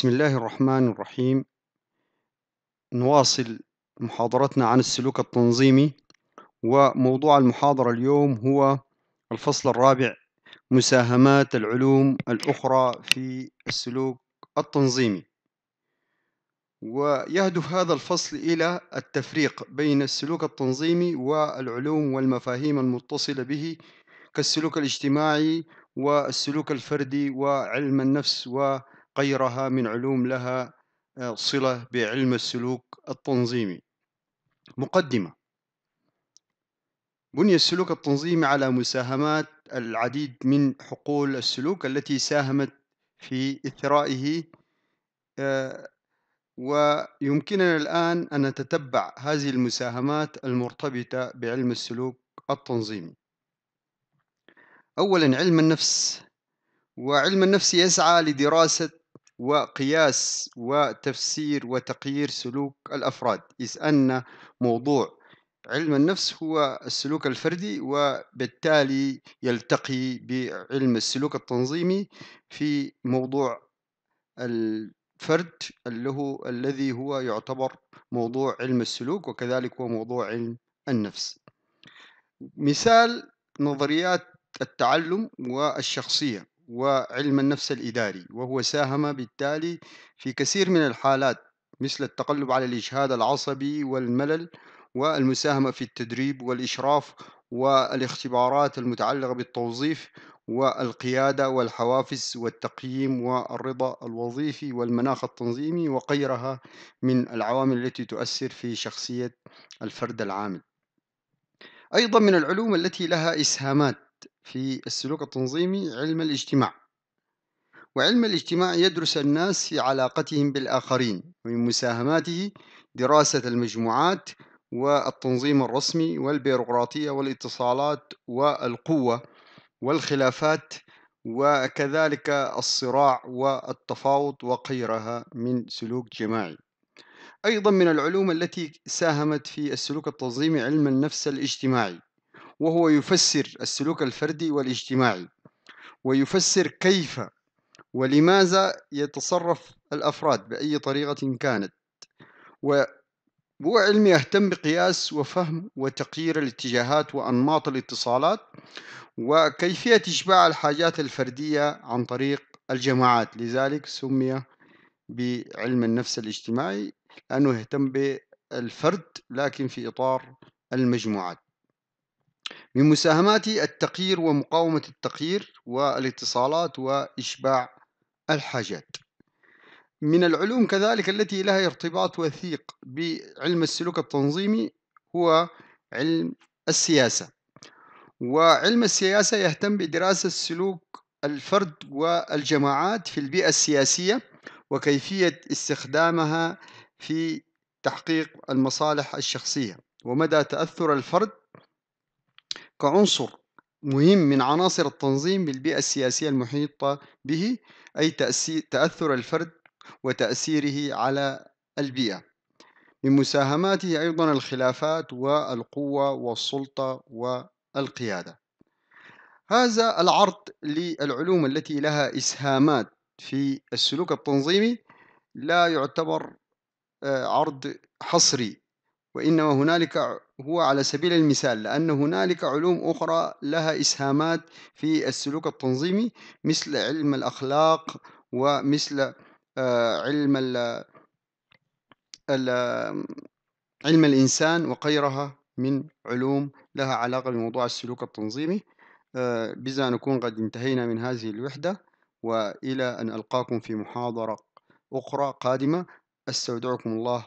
بسم الله الرحمن الرحيم نواصل محاضرتنا عن السلوك التنظيمي وموضوع المحاضرة اليوم هو الفصل الرابع مساهمات العلوم الأخرى في السلوك التنظيمي ويهدف هذا الفصل إلى التفريق بين السلوك التنظيمي والعلوم والمفاهيم المتصلة به كالسلوك الاجتماعي والسلوك الفردي وعلم النفس و غيرها من علوم لها آه، صلة بعلم السلوك التنظيمي مقدمة بني السلوك التنظيمي على مساهمات العديد من حقول السلوك التي ساهمت في إثرائه آه، ويمكننا الآن أن نتتبع هذه المساهمات المرتبطة بعلم السلوك التنظيمي أولا علم النفس وعلم النفس يسعى لدراسة وقياس وتفسير وتقيير سلوك الأفراد إذ أن موضوع علم النفس هو السلوك الفردي وبالتالي يلتقي بعلم السلوك التنظيمي في موضوع الفرد اللي هو الذي هو يعتبر موضوع علم السلوك وكذلك هو موضوع علم النفس مثال نظريات التعلم والشخصية وعلم النفس الإداري وهو ساهم بالتالي في كثير من الحالات مثل التقلب على الإجهاد العصبي والملل والمساهمة في التدريب والإشراف والاختبارات المتعلقة بالتوظيف والقيادة والحوافز والتقييم والرضا الوظيفي والمناخ التنظيمي وغيرها من العوامل التي تؤثر في شخصية الفرد العامل. أيضا من العلوم التي لها إسهامات في السلوك التنظيمي علم الاجتماع وعلم الاجتماع يدرس الناس في علاقتهم بالآخرين ومن مساهماته دراسة المجموعات والتنظيم الرسمي والبيروقراطية والاتصالات والقوة والخلافات وكذلك الصراع والتفاوض وغيرها من سلوك جماعي أيضا من العلوم التي ساهمت في السلوك التنظيمي علم النفس الاجتماعي وهو يفسر السلوك الفردي والاجتماعي ويفسر كيف ولماذا يتصرف الأفراد بأي طريقة كانت وهو علم يهتم بقياس وفهم وتقيير الاتجاهات وأنماط الاتصالات وكيفية إشباع الحاجات الفردية عن طريق الجماعات لذلك سمي بعلم النفس الاجتماعي لأنه يهتم بالفرد لكن في إطار المجموعات من مساهماتي التقيير ومقاومة التقيير والاتصالات وإشباع الحاجات من العلوم كذلك التي لها ارتباط وثيق بعلم السلوك التنظيمي هو علم السياسة وعلم السياسة يهتم بدراسة سلوك الفرد والجماعات في البيئة السياسية وكيفية استخدامها في تحقيق المصالح الشخصية ومدى تأثر الفرد كعنصر مهم من عناصر التنظيم بالبيئة السياسية المحيطة به أي تأثر الفرد وتأثيره على البيئة من مساهماته أيضا الخلافات والقوة والسلطة والقيادة هذا العرض للعلوم التي لها إسهامات في السلوك التنظيمي لا يعتبر آه، عرض حصري وإنما هنالك هو على سبيل المثال لأن هنالك علوم أخرى لها إسهامات في السلوك التنظيمي مثل علم الأخلاق ومثل آه، علم علم الإنسان وغيرها من علوم لها علاقة بموضوع السلوك التنظيمي آه، بذا نكون قد انتهينا من هذه الوحدة وإلى أن ألقاكم في محاضرة أخرى قادمة أستودعكم الله